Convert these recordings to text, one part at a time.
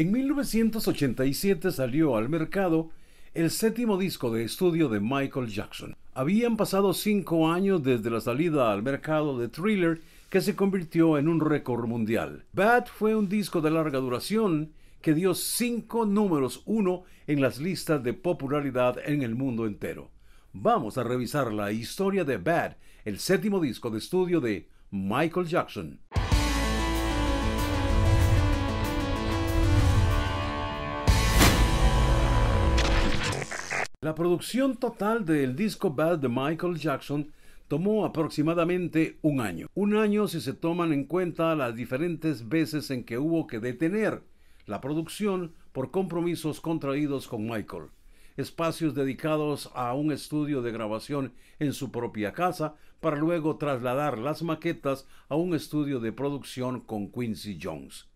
En 1987 salió al mercado el séptimo disco de estudio de Michael Jackson. Habían pasado cinco años desde la salida al mercado de Thriller, que se convirtió en un récord mundial. Bad fue un disco de larga duración que dio cinco números uno en las listas de popularidad en el mundo entero. Vamos a revisar la historia de Bad, el séptimo disco de estudio de Michael Jackson. La producción total del disco Bad de Michael Jackson tomó aproximadamente un año. Un año si se toman en cuenta las diferentes veces en que hubo que detener la producción por compromisos contraídos con Michael, espacios dedicados a un estudio de grabación en su propia casa para luego trasladar las maquetas a un estudio de producción con Quincy Jones.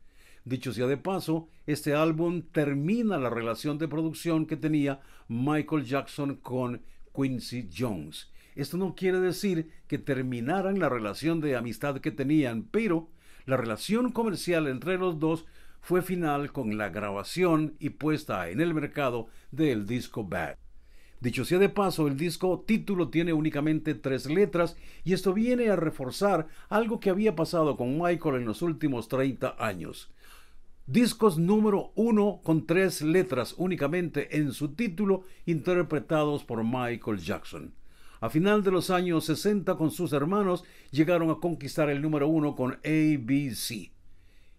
Dicho sea de paso, este álbum termina la relación de producción que tenía Michael Jackson con Quincy Jones. Esto no quiere decir que terminaran la relación de amistad que tenían, pero la relación comercial entre los dos fue final con la grabación y puesta en el mercado del disco Bad. Dicho sea de paso, el disco título tiene únicamente tres letras y esto viene a reforzar algo que había pasado con Michael en los últimos 30 años. Discos número uno con tres letras únicamente en su título interpretados por Michael Jackson. A final de los años 60 con sus hermanos llegaron a conquistar el número uno con ABC.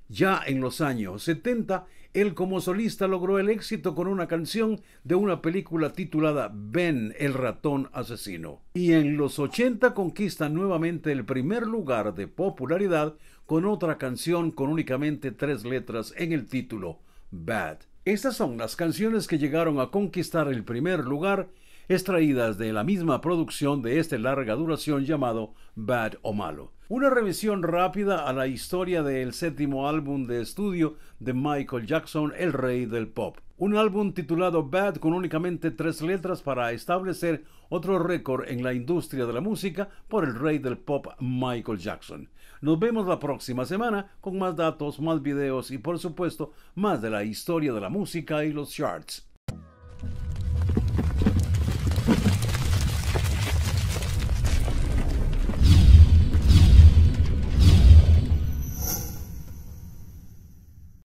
Ya en los años 70, él como solista logró el éxito con una canción de una película titulada Ben el ratón asesino. Y en los 80 conquista nuevamente el primer lugar de popularidad con otra canción con únicamente tres letras en el título, Bad. Estas son las canciones que llegaron a conquistar el primer lugar extraídas de la misma producción de este larga duración llamado Bad o Malo. Una revisión rápida a la historia del séptimo álbum de estudio de Michael Jackson, El Rey del Pop. Un álbum titulado Bad con únicamente tres letras para establecer otro récord en la industria de la música por el rey del pop Michael Jackson. Nos vemos la próxima semana con más datos, más videos y por supuesto más de la historia de la música y los charts.